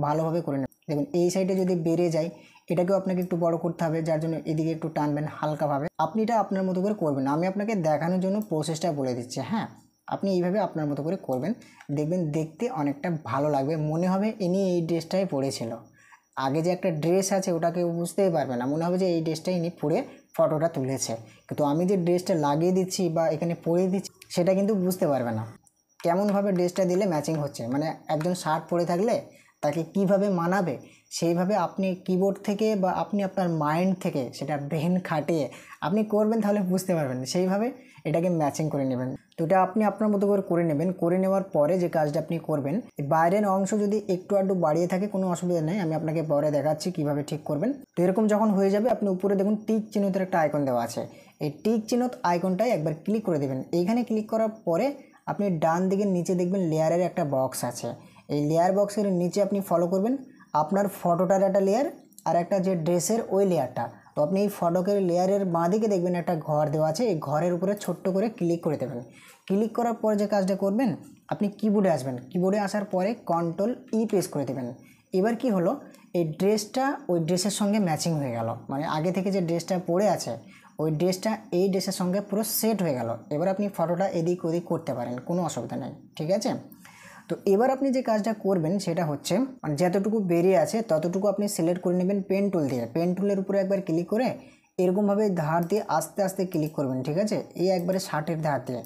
ভালোভাবে করে নেবেন দেখুন এই সাইডে যদি বেড়ে যায় এটাকেও আপনাকে একটু বড় করতে হবে যার জন্য এদিকে একটু টানবেন হালকাভাবে আপনি এটা আপনার মতো করে করবেন আমি আপনাকে দেখানোর জন্য প্রসেসটা বলে দিচ্ছি হ্যাঁ আপনি এইভাবে আপনার মতো করে করবেন দেখবেন দেখতে অনেকটা ভালো লাগবে মনে হবে ইনি এই ড্রেসটাই পরেছিল আগে যে একটা ড্রেস আছে ওটাকে বুঝতেই পারবে না মনে হবে যে এই ড্রেসটাই ইনি পরে ফটোটা তুলেছে কিন্তু আমি যে ড্রেসটা লাগিয়ে দিচ্ছি বা এখানে পরে দিচ্ছি সেটা কিন্তু বুঝতে পারবে না কেমনভাবে ড্রেসটা দিলে ম্যাচিং হচ্ছে মানে একজন শার্ট পরে থাকলে তাকে কিভাবে মানাবে সেইভাবে আপনি কিবোর্ড থেকে বা আপনি আপনার মাইন্ড থেকে সেটা ব্রেন খাটিয়ে আপনি করবেন তাহলে বুঝতে পারবেন সেইভাবে এটাকে ম্যাচিং করে নেবেন তো এটা আপনি আপনার মতো করে করে নেবেন করে নেওয়ার পরে যে কাজটা আপনি করবেন বাইরের অংশ যদি একটু আধটু বাড়িয়ে থাকে কোনো অসুবিধা নেই আমি আপনাকে পরে দেখাচ্ছি কিভাবে ঠিক করবেন তো এরকম যখন হয়ে যাবে আপনি উপরে দেখুন টিক চিহ্নতের একটা আইকন দেওয়া আছে এই টিক চিহ্নত আইকনটাই একবার ক্লিক করে দেবেন এইখানে ক্লিক করার পরে আপনি ডান দিকে নিচে দেখবেন লেয়ারের একটা বক্স আছে এই লেয়ার বক্সের নিচে আপনি ফলো করবেন আপনার ফটোটার একটা লেয়ার আর একটা যে ড্রেসের ওই লেয়ারটা তো আপনি এই ফটোকের লেয়ারের বাঁ দিকে দেখবেন একটা ঘর দেওয়া আছে এই ঘরের উপরে ছোট্ট করে ক্লিক করে দেবেন ক্লিক করার পর যে কাজটা করবেন আপনি কিবোর্ডে আসবেন কিবোর্ডে আসার পরে কন্ট্রোল ই প্রেস করে দেবেন এবার কি হলো এই ড্রেসটা ওই ড্রেসের সঙ্গে ম্যাচিং হয়ে গেল মানে আগে থেকে যে ড্রেসটা পরে আছে ওই ড্রেসটা এই ড্রেসের সঙ্গে পুরো সেট হয়ে গেল এবার আপনি ফটোটা এদিক ওদিক করতে পারেন কোনো অসুবিধা নেই ঠিক আছে তো এবার আপনি যে কাজটা করবেন সেটা হচ্ছে মানে যতটুকু বেরিয়ে আছে ততটুকু আপনি সিলেক্ট করে নেবেন পেন টুল দিয়ে পেন টুলের উপরে একবার ক্লিক করে এরকমভাবে ধার দিয়ে আস্তে আস্তে ক্লিক করবেন ঠিক আছে এই একবারে শার্টের ধার দিয়ে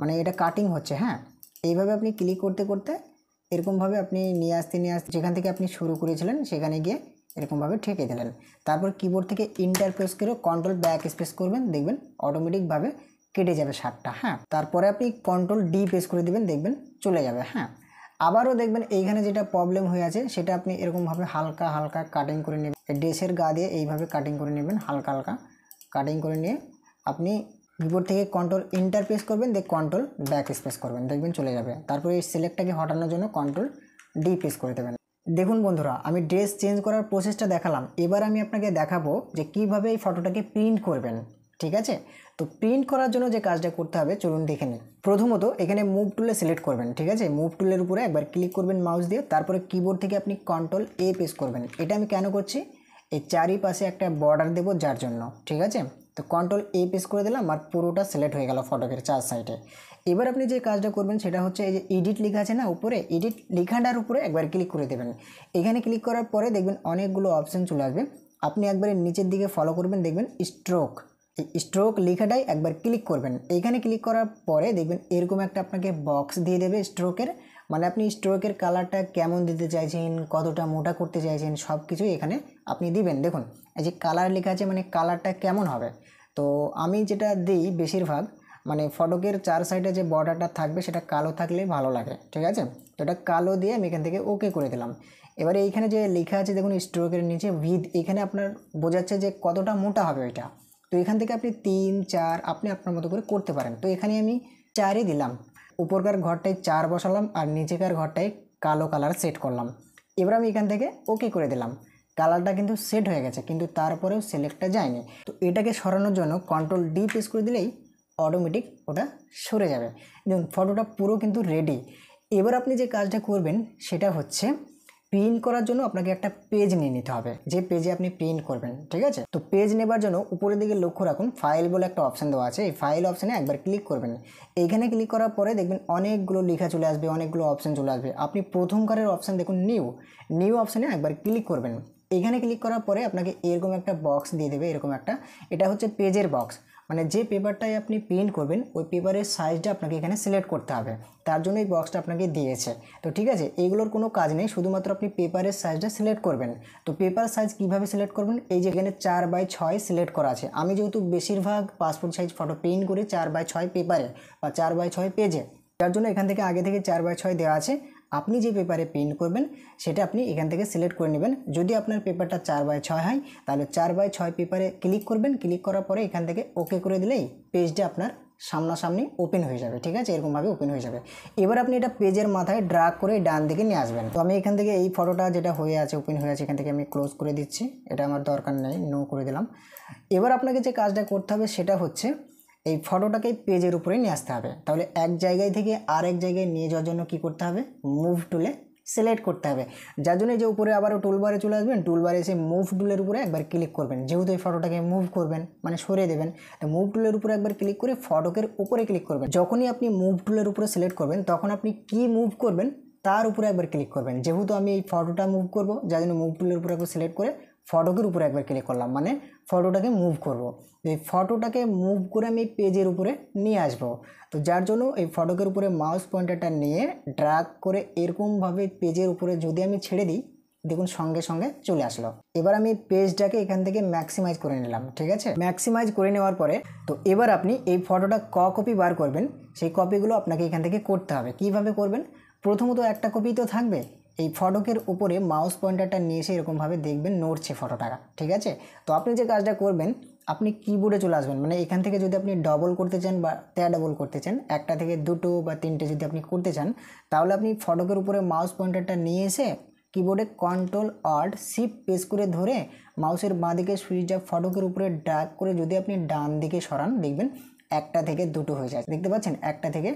মানে এটা কাটিং হচ্ছে হ্যাঁ এইভাবে আপনি ক্লিক করতে করতে এরকমভাবে আপনি নিয়ে আসতে নিয়ে আসতে যেখান থেকে আপনি শুরু করেছিলেন সেখানে গিয়ে এরকমভাবে ঠেকে দিলেন তারপর কিবোর্ড থেকে ইন্টারপ্রেস করে কন্ট্রোল ব্যাক স্পেস করবেন দেখবেন অটোমেটিকভাবে কেটে যাবে সাতটা হ্যাঁ তারপরে আপনি কন্ট্রোল ডি প্রেস করে দেবেন দেখবেন চলে যাবে হ্যাঁ আবারও দেখবেন এইখানে যেটা প্রবলেম হয়ে আছে সেটা আপনি এরকমভাবে হালকা হালকা কাটিং করে নেবেন ড্রেসের গা দিয়ে এইভাবে কাটিং করে নেবেন হালকা হালকা কাটিং করে নিয়ে আপনি ভিভোর থেকে কন্ট্রোল ইন্টারপেস করবেন দেখ কন্ট্রোল ব্যাক স্পেস করবেন দেখবেন চলে যাবে তারপরে এই সিলেক্টটাকে হটানোর জন্য কন্ট্রোল ডি প্রেস করে দেবেন দেখুন বন্ধুরা আমি ড্রেস চেঞ্জ করার প্রসেসটা দেখালাম এবার আমি আপনাকে দেখাবো যে কিভাবে এই ফটোটাকে প্রিন্ট করবেন ঠিক আছে তো প্রিন্ট করার জন্য যে কাজটা করতে হবে চলুন দেখে নিন প্রথমত এখানে মুভ টুলে সিলেক্ট করবেন ঠিক আছে মুভ টুলের উপরে একবার ক্লিক করবেন মাউস দিয়ে তারপরে কিবোর্ড থেকে আপনি কন্ট্রোল এ পেস করবেন এটা আমি কেন করছি এই চারিপাশে একটা বর্ডার দেবো যার জন্য ঠিক আছে তো কন্ট্রোল এ পেস করে দিলাম আর পুরোটা সিলেক্ট হয়ে গেল ফটোকের চার সাইডে এবার আপনি যে কাজটা করবেন সেটা হচ্ছে এই যে এডিট লেখা আছে না উপরে এডিট লেখাটার উপরে একবার ক্লিক করে দেবেন এখানে ক্লিক করার পরে দেখবেন অনেকগুলো অপশান চলে আসবে আপনি একবারে নিচের দিকে ফলো করবেন দেখবেন স্ট্রোক এই স্ট্রোক লেখাটাই একবার ক্লিক করবেন এইখানে ক্লিক করার পরে দেখবেন এরকম একটা আপনাকে বক্স দিয়ে দেবে স্ট্রোকের মানে আপনি স্ট্রোকের কালারটা কেমন দিতে চাইছেন কতটা মোটা করতে চাইছেন সব কিছু এখানে আপনি দিবেন দেখুন এই যে কালার লেখা আছে মানে কালারটা কেমন হবে তো আমি যেটা দিই বেশিরভাগ মানে ফটকের চার সাইডে যে বর্ডারটা থাকবে সেটা কালো থাকলে ভালো লাগে ঠিক আছে তো এটা কালো দিয়ে আমি এখান থেকে ওকে করে দিলাম এবারে এইখানে যে লেখা আছে দেখুন স্ট্রোকের নিচে ভিদ এখানে আপনার বোঝাচ্ছে যে কতটা মোটা হবে ওইটা তো এখান থেকে আপনি তিন চার আপনি আপনার মতো করে করতে পারেন তো এখানে আমি চারই দিলাম উপরকার ঘরটায় চার বসালাম আর নিচেকার ঘরটায় কালো কালার সেট করলাম এবার আমি এখান থেকে ওকে করে দিলাম কালারটা কিন্তু সেট হয়ে গেছে কিন্তু তারপরেও সিলেক্টটা যায়নি তো এটাকে সরানোর জন্য কন্ট্রোল ডি প্রেস করে দিলেই অটোমেটিক ওটা সরে যাবে দেখুন ফটোটা পুরো কিন্তু রেডি এবার আপনি যে কাজটা করবেন সেটা হচ্ছে প্রিন্ট করার জন্য আপনাকে একটা পেজ নিয়ে নিতে হবে যে পেজে আপনি প্রিন্ট করবেন ঠিক আছে তো পেজ নেবার জন্য উপরের দিকে লক্ষ্য রাখুন ফাইল বলে একটা অপশান দেওয়া আছে এই ফাইল অপশানে একবার ক্লিক করবেন এইখানে ক্লিক করার পরে দেখবেন অনেকগুলো লেখা চলে আসবে অনেকগুলো অপশান চলে আসবে আপনি প্রথমকারের অপশান দেখুন নিউ নিউ অপশানে একবার ক্লিক করবেন এখানে ক্লিক করার পরে আপনাকে এরকম একটা বক্স দিয়ে দেবে এরকম একটা এটা হচ্ছে পেজের বক্স মানে যে পেপারটাই আপনি প্রিন্ট করবেন ওই পেপারের সাইজটা আপনাকে এখানে সিলেক্ট করতে হবে তার জন্য এই বক্সটা আপনাকে দিয়েছে তো ঠিক আছে এইগুলোর কোনো কাজ নেই শুধুমাত্র আপনি পেপারের সাইজটা সিলেক্ট করবেন তো পেপার সাইজ কিভাবে সিলেক্ট করবেন এই যে এখানে চার বাই ছয় সিলেক্ট করা আছে আমি যেহেতু বেশিরভাগ পাসপোর্ট সাইজ ফটো প্রিন্ট করি চার বাই ছয় পেপারে বা চার বাই ছয় পেজে যার জন্য এখান থেকে আগে থেকে চার বাই ছয় দেওয়া আছে আপনি যে পেপারে প্রিন্ট করবেন সেটা আপনি এখান থেকে সিলেক্ট করে নেবেন যদি আপনার পেপারটা চার বাই ছয় হয় তাহলে চার বাই ছয় পেপারে ক্লিক করবেন ক্লিক করার পরে এখান থেকে ওকে করে দিলেই পেজটা আপনার সামনাসামনি ওপেন হয়ে যাবে ঠিক আছে এরকমভাবে ওপেন হয়ে যাবে এবার আপনি এটা পেজের মাথায় ড্রাগ করে ডান দিকে নিয়ে আসবেন তো আমি এখান থেকে এই ফটোটা যেটা হয়ে আছে ওপেন হয়ে আছে এখান থেকে আমি ক্লোজ করে দিচ্ছি এটা আমার দরকার নেই নো করে দিলাম এবার আপনাকে যে কাজটা করতে হবে সেটা হচ্ছে এই ফটোটাকে পেজের উপরে নিয়ে আসতে হবে তাহলে এক জায়গায় থেকে আরেক জায়গায় নিয়ে যাওয়ার জন্য কী করতে হবে মুভ টুলে সিলেক্ট করতে হবে যার জন্য যে উপরে আবার টুলবারে চলে আসবেন টুলবারে এসে মুভ টুলের উপরে একবার ক্লিক করবেন যেহেতু এই ফটোটাকে মুভ করবেন মানে সরিয়ে দেবেন তো মুভ টুলের উপরে একবার ক্লিক করে ফটোকের উপরে ক্লিক করবেন যখনই আপনি মুভ টুলের উপরে সিলেক্ট করবেন তখন আপনি কি মুভ করবেন তার উপরে একবার ক্লিক করবেন যেহেতু আমি এই ফটোটা মুভ করবো যার জন্য মুভ টুলের উপরে একবার সিলেক্ট করে ফটোকের উপরে একবার ক্লিক করলাম মানে ফটোটাকে মুভ করব। এই ফটোটাকে মুভ করে আমি পেজের উপরে নিয়ে আসব তো যার জন্য এই ফটোকের উপরে মাউস পয়েন্টারটা নিয়ে ড্রাগ করে এরকমভাবে পেজের উপরে যদি আমি ছেড়ে দিই দেখুন সঙ্গে সঙ্গে চলে আসলো এবার আমি পেজটাকে এখান থেকে ম্যাক্সিমাইজ করে নিলাম ঠিক আছে ম্যাক্সিমাইজ করে নেওয়ার পরে তো এবার আপনি এই ফটোটা ক কপি বার করবেন সেই কপিগুলো আপনাকে এখান থেকে করতে হবে কিভাবে করবেন প্রথমত একটা কপি তো থাকবে এই ফটকের উপরে মাউস পয়েন্টারটা নিয়ে এসে এরকমভাবে দেখবেন নড়ছে ফটোটা ঠিক আছে তো আপনি যে কাজটা করবেন আপনি কিবোর্ডে চলে আসবেন মানে এখান থেকে যদি আপনি ডবল করতে চান বা তেয়া ডবল করতে চান একটা থেকে দুটো বা তিনটে যদি আপনি করতে চান তাহলে আপনি ফটকের উপরে মাউস পয়েন্টারটা নিয়ে এসে কিবোর্ডে কন্ট্রোল আর্ট শিপ পেস করে ধরে মাউসের বাঁ দিকে সুইচ ফটকের উপরে ডাক করে যদি আপনি ডান দিকে সরান দেখবেন একটা থেকে দুটো হয়ে যায় দেখতে পাচ্ছেন একটা থেকে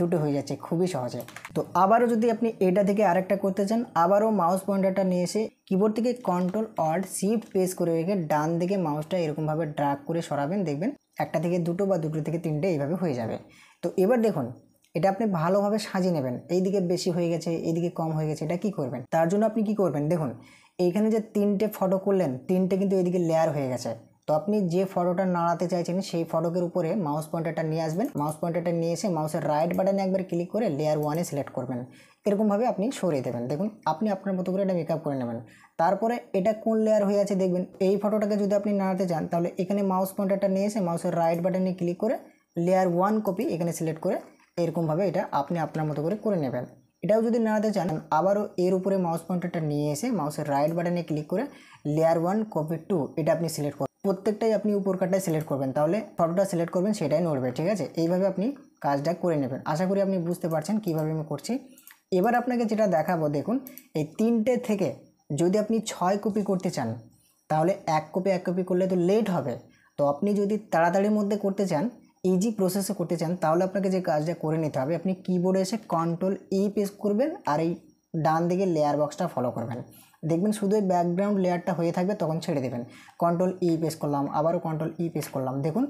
দুটো হয়ে যাচ্ছে খুবই সহজে তো আবারও যদি আপনি এটা থেকে আরেকটা করতে চান আবারও মাউস পয়েন্টারটা নিয়ে এসে কিবোর্ড থেকে কন্ট্রোল অল্ট শিফট প্রেস করে রেখে ডান দিকে মাউসটা এরকমভাবে ড্রাগ করে সরাবেন দেখবেন একটা থেকে দুটো বা দুটো থেকে তিনটে এইভাবে হয়ে যাবে তো এবার দেখুন এটা আপনি ভালোভাবে সাজিয়ে নেবেন এইদিকে বেশি হয়ে গেছে এইদিকে কম হয়ে গেছে এটা কি করবেন তার জন্য আপনি কি করবেন দেখুন এইখানে যে তিনটে ফটো করলেন তিনটে কিন্তু এইদিকে লেয়ার হয়ে গেছে তো আপনি যে ফটোটা নাড়াতে চাইছেন সেই ফটোকের উপরে মাউস পয়েন্টারটা নিয়ে আসবেন মাউস পয়েন্টারটা নিয়ে এসে মাউসের রাইট বাটনে একবার ক্লিক করে লেয়ার ওয়ানে সিলেক্ট করবেন এরকমভাবে আপনি সরিয়ে দেবেন দেখুন আপনি আপনার মতো করে এটা মেকআপ করে নেবেন তারপরে এটা কোন লেয়ার হয়ে আছে দেখবেন এই ফটোটাকে যদি আপনি নাড়াতে চান তাহলে এখানে মাউস পয়েন্টারটা নিয়ে এসে মাউসের রাইট বাটনে ক্লিক করে লেয়ার ওয়ান কপি এখানে সিলেক্ট করে এরকমভাবে এটা আপনি আপনার মতো করে করে নেবেন এটাও যদি নাড়াতে চান আবারও এর উপরে মাউস পয়েন্টারটা নিয়ে এসে মাউসের রাইট বাটনে ক্লিক করে লেয়ার ওয়ান কপি টু এটা আপনি সিলেক্ট প্রত্যেকটাই আপনি উপর উপরকারটাই সিলেক্ট করবেন তাহলে ফটোটা সিলেক্ট করবেন সেটাই নড়বে ঠিক আছে এইভাবে আপনি কাজটা করে নেবেন আশা করি আপনি বুঝতে পারছেন কীভাবে আমি করছি এবার আপনাকে যেটা দেখাবো দেখুন এই তিনটে থেকে যদি আপনি ছয় কপি করতে চান তাহলে এক কপি এক কপি করলে তো লেট হবে তো আপনি যদি তাড়াতাড়ির মধ্যে করতে চান ইজি প্রসেসে করতে চান তাহলে আপনাকে যে কাজটা করে নিতে হবে আপনি কিবোর্ডে এসে কন্ট্রোল ই পেস করবেন আর এই ডান দিকে লেয়ার বক্সটা ফলো করবেন দেখবেন শুধু এই ব্যাকগ্রাউন্ড লেয়ারটা হয়ে থাকবে তখন ছেড়ে দেবেন কন্ট্রোল ই পেস করলাম আবারও কন্ট্রোল ই পেস করলাম দেখুন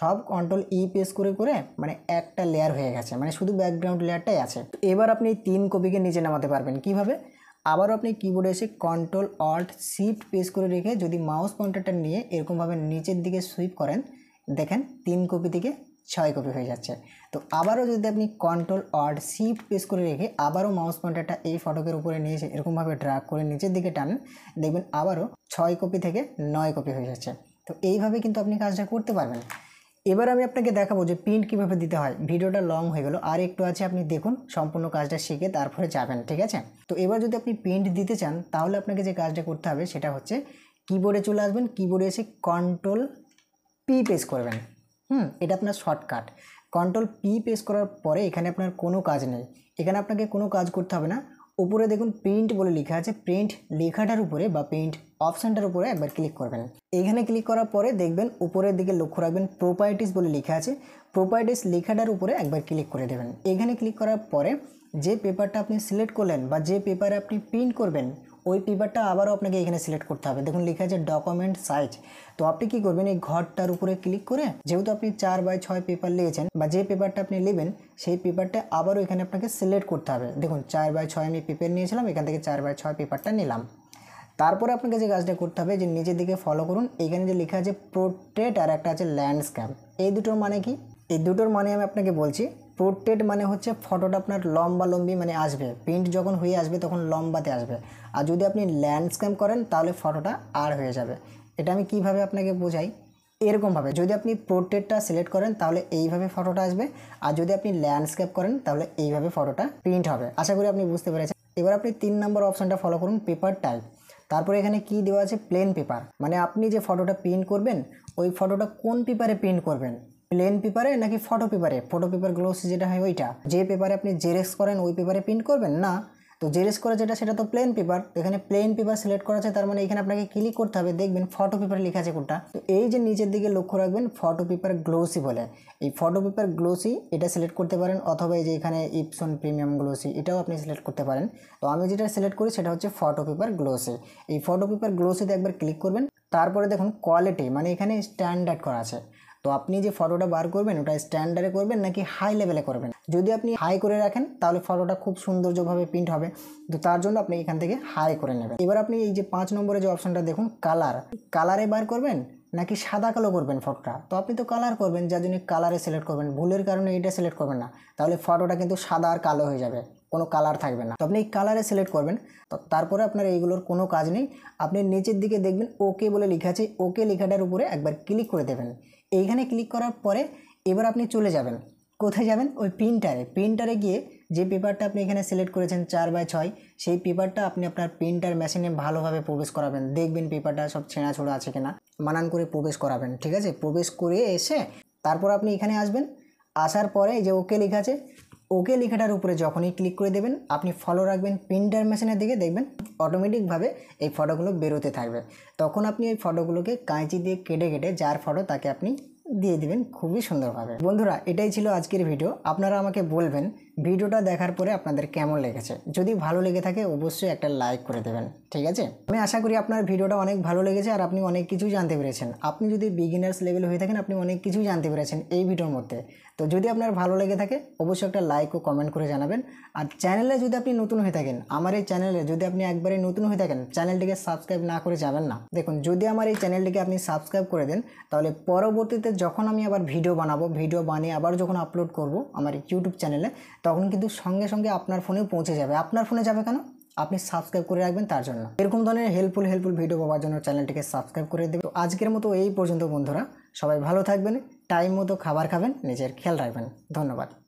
সব কন্ট্রোল ই পেস করে করে মানে একটা লেয়ার হয়ে গেছে মানে শুধু ব্যাকগ্রাউন্ড লেয়ারটাই আছে এবার আপনি তিন কপিকে নিচে নামাতে পারবেন কিভাবে আবারও আপনি কিবোর্ডে এসে কন্ট্রোল অল্ট শিফট পেস করে রেখে যদি মাউস পয়েন্টারটা নিয়ে এরকমভাবে নিচের দিকে সুইপ করেন দেখেন তিন কপি থেকে ছয় কপি হয়ে যাচ্ছে তো আবারও যদি আপনি কন্ট্রোল অর্ড শিফট প্রেস করে রেখে আবারও মাউস পয়েন্টারটা এই ফটকের উপরে নিয়ে এসে এরকমভাবে ড্রাগ করে নিচের দিকে টানেন দেখবেন আবারও ছয় কপি থেকে নয় কপি হয়ে যাচ্ছে তো এইভাবে কিন্তু আপনি কাজটা করতে পারবেন এবার আমি আপনাকে দেখাবো যে প্রিন্ট কীভাবে দিতে হয় ভিডিওটা লং হয়ে গেলো আর একটু আছে আপনি দেখুন সম্পূর্ণ কাজটা শিখে তারপরে যাবেন ঠিক আছে তো এবার যদি আপনি প্রিন্ট দিতে চান তাহলে আপনাকে যে কাজটা করতে হবে সেটা হচ্ছে কিবোর্ডে চলে আসবেন কিবোর্ডে এসে কন্ট্রোল পি প্রেস করবেন হুম এটা আপনার শর্টকাট কন্ট্রোল পি প্রেস করার পরে এখানে আপনার কোনো কাজ নেই এখানে আপনাকে কোনো কাজ করতে হবে না উপরে দেখুন প্রিন্ট বলে লেখা আছে প্রিন্ট লেখাটার উপরে বা প্রিন্ট অপশানটার উপরে একবার ক্লিক করবেন এখানে ক্লিক করার পরে দেখবেন উপরের দিকে লক্ষ্য রাখবেন প্রোপার্টিস বলে লেখা আছে প্রোপার্টিস লেখাটার উপরে একবার ক্লিক করে দেবেন এখানে ক্লিক করার পরে যে পেপারটা আপনি সিলেক্ট করলেন বা যে পেপারে আপনি প্রিন্ট করবেন ওই পেপারটা আবারও আপনাকে এখানে সিলেক্ট করতে হবে দেখুন লেখা আছে ডকুমেন্ট সাইজ তো আপনি কি করবেন এই ঘরটার উপরে ক্লিক করে যেহেতু আপনি চার বাই ছয় পেপার নিয়েছেন বা যে পেপারটা আপনি নেবেন সেই পেপারটা আবারও এখানে আপনাকে সিলেক্ট করতে হবে দেখুন চার বাই ছয় আমি পেপার নিয়েছিলাম এখান থেকে চার বাই ছয় পেপারটা নিলাম তারপরে আপনাকে যে কাজটা করতে হবে যে নিজের দিকে ফলো করুন এখানে যে লেখা আছে পোর্ট্রেট আর একটা আছে ল্যান্ডস্ক্যাপ এই দুটোর মানে কি এই দুটোর মানে আমি আপনাকে বলছি পোর্ট্রেট মানে হচ্ছে ফটোটা আপনার লম্বা লম্বি মানে আসবে প্রিন্ট যখন হয়ে আসবে তখন লম্বাতে আসবে আর যদি আপনি ল্যান্ডস্কেপ করেন তাহলে ফটোটা আর হয়ে যাবে এটা আমি কিভাবে আপনাকে বোঝাই এরকমভাবে যদি আপনি পোর্ট্রেটটা সিলেক্ট করেন তাহলে এইভাবে ফটোটা আসবে আর যদি আপনি ল্যান্ডস্কেপ করেন তাহলে এইভাবে ফটোটা প্রিন্ট হবে আশা করি আপনি বুঝতে পেরেছেন এবার আপনি তিন নম্বর অপশানটা ফলো করুন পেপার টাইপ তারপরে এখানে কি দেওয়া আছে প্লেন পেপার মানে আপনি যে ফটোটা প্রিন্ট করবেন ওই ফটোটা কোন পেপারে প্রিন্ট করবেন প্লেন পেপারে নাকি ফটো পেপারে ফটো পেপার গ্লোস যেটা হয় ওইটা যে পেপারে আপনি জেরেক্স করেন ওই পেপারে প্রিন্ট করবেন না তো জেরেক্স করে যেটা সেটা তো প্লেন পেপার এখানে প্লেন পেপার সিলেক্ট করা আছে তার মানে এখানে আপনাকে ক্লিক করতে হবে দেখবেন ফটো পেপার লেখা আছে কোনটা তো এই যে নিচের দিকে লক্ষ্য রাখবেন ফটো পেপার গ্লোসি বলে এই ফটো পেপার গ্লোসি এটা সিলেক্ট করতে পারেন অথবা এই যে এখানে ইপসন প্রিমিয়াম গ্লোসি এটাও আপনি সিলেক্ট করতে পারেন তো আমি যেটা সিলেক্ট করি সেটা হচ্ছে ফটো পেপার গ্লোসি এই ফটো পেপার গ্লোসিতে একবার ক্লিক করবেন তারপরে দেখুন কোয়ালিটি মানে এখানে স্ট্যান্ডার্ড করা আছে তো আপনি যে ফটোটা বার করবেন ওটা স্ট্যান্ডার্ডে করবেন নাকি হাই লেভেলে করবেন যদি আপনি হাই করে রাখেন তাহলে ফটোটা খুব সৌন্দর্যভাবে প্রিন্ট হবে তো তার জন্য আপনি এখান থেকে হাই করে নেবেন এবার আপনি এই যে পাঁচ নম্বরে যে অপশানটা দেখুন কালার কালারে বার করবেন নাকি সাদা কালো করবেন ফটোটা তো আপনি তো কালার করবেন যার জন্য কালারে সিলেক্ট করবেন ভুলের কারণে এটা সিলেক্ট করবেন না তাহলে ফটোটা কিন্তু সাদা আর কালো হয়ে যাবে কোনো কালার থাকবে না তো আপনি এই কালারে সিলেক্ট করবেন তো তারপরে আপনার এইগুলোর কোনো কাজ নেই আপনি নিচের দিকে দেখবেন ওকে বলে লেখা আছে ওকে লেখাটার উপরে একবার ক্লিক করে দেবেন এইখানে ক্লিক করার পরে এবার আপনি চলে যাবেন কোথায় যাবেন ওই প্রিন্টারে প্রিন্টারে গিয়ে যে পেপারটা আপনি এখানে সিলেক্ট করেছেন চার বাই ছয় সেই পেপারটা আপনি আপনার প্রিন্টার মেশিনে ভালোভাবে প্রবেশ করাবেন দেখবেন পেপারটা সব ছেঁড়া আছে কিনা মানান করে প্রবেশ করাবেন ঠিক আছে প্রবেশ করে এসে তারপর আপনি এখানে আসবেন আসার পরে যে ওকে লেখা আছে ওকে লেখাটার উপরে যখনই ক্লিক করে দেবেন আপনি ফলো রাখবেন প্রিন্টার মেশিনের দিকে দেখবেন অটোমেটিকভাবে এই ফটোগুলো বেরোতে থাকবে তখন আপনি ওই ফটোগুলোকে কাঁচি দিয়ে কেটে কেটে যার ফটো তাকে আপনি দিয়ে দিবেন খুবই সুন্দরভাবে বন্ধুরা এটাই ছিল আজকের ভিডিও আপনারা আমাকে বলবেন ভিডিওটা দেখার পরে আপনাদের কেমন লেগেছে যদি ভালো লেগে থাকে অবশ্যই একটা লাইক করে দেবেন ঠিক আছে আমি আশা করি আপনার ভিডিওটা অনেক ভালো লেগেছে আর আপনি অনেক কিছু জানতে পেরেছেন আপনি যদি বিগিনার্স লেভেল হয়ে থাকেন আপনি অনেক কিছু জানতে পেরেছেন এই ভিডিওর মধ্যে তো যদি আপনার ভালো লেগে থাকে অবশ্যই একটা লাইক ও কমেন্ট করে জানাবেন আর চ্যানেলে যদি আপনি নতুন হয়ে থাকেন আমার এই চ্যানেলে যদি আপনি একবারে নতুন হয়ে থাকেন চ্যানেলটিকে সাবস্ক্রাইব না করে যাবেন না দেখুন যদি আমার এই চ্যানেলটিকে আপনি সাবস্ক্রাইব করে দেন তাহলে পরবর্তীতে যখন আমি আবার ভিডিও বানাবো ভিডিও বানিয়ে আবার যখন আপলোড করব আমার ইউটিউব চ্যানেলে তখন কিন্তু সঙ্গে সঙ্গে আপনার ফোনে পৌঁছে যাবে আপনার ফোনে যাবে কেন আপনি সাবস্ক্রাইব করে রাখবেন তার জন্য এরকম ধরনের হেল্পফুল হেল্পফুল ভিডিও পাওয়ার জন্য চ্যানেলটিকে সাবস্ক্রাইব করে দেবে তো আজকের মতো এই পর্যন্ত বন্ধুরা সবাই ভালো থাকবেন টাইম মতো খাবার খাবেন নিজের খেয়াল রাখবেন ধন্যবাদ